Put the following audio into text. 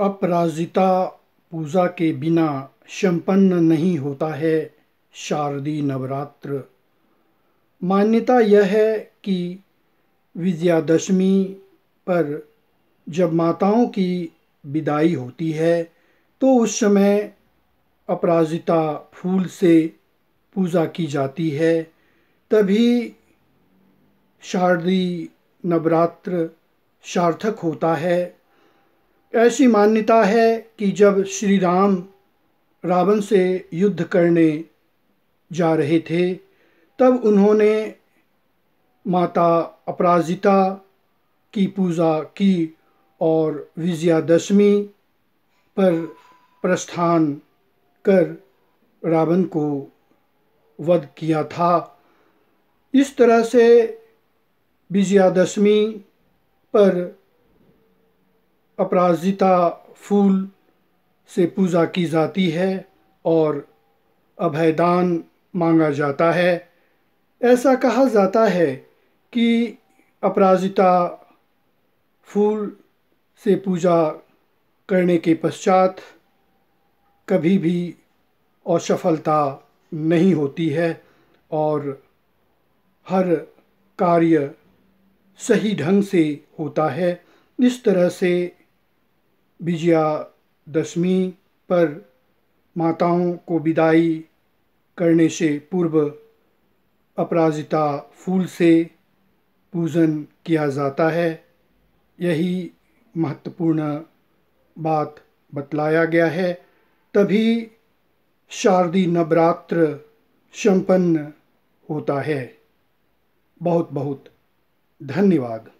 अपराजिता पूजा के बिना संपन्न नहीं होता है शारदीय नवरात्र मान्यता यह है कि विजयादशमी पर जब माताओं की विदाई होती है तो उस समय अपराजिता फूल से पूजा की जाती है तभी शारदीय नवरात्र सार्थक होता है ऐसी मान्यता है कि जब श्री राम रावण से युद्ध करने जा रहे थे तब उन्होंने माता अपराजिता की पूजा की और विजयादशमी पर प्रस्थान कर रावण को वध किया था इस तरह से विजयादशमी पर अपराजिता फूल से पूजा की जाती है और अभयदान मांगा जाता है ऐसा कहा जाता है कि अपराजिता फूल से पूजा करने के पश्चात कभी भी असफलता नहीं होती है और हर कार्य सही ढंग से होता है इस तरह से विजया दशमी पर माताओं को विदाई करने से पूर्व अपराजिता फूल से पूजन किया जाता है यही महत्वपूर्ण बात बतलाया गया है तभी शारदीय नवरात्र संपन्न होता है बहुत बहुत धन्यवाद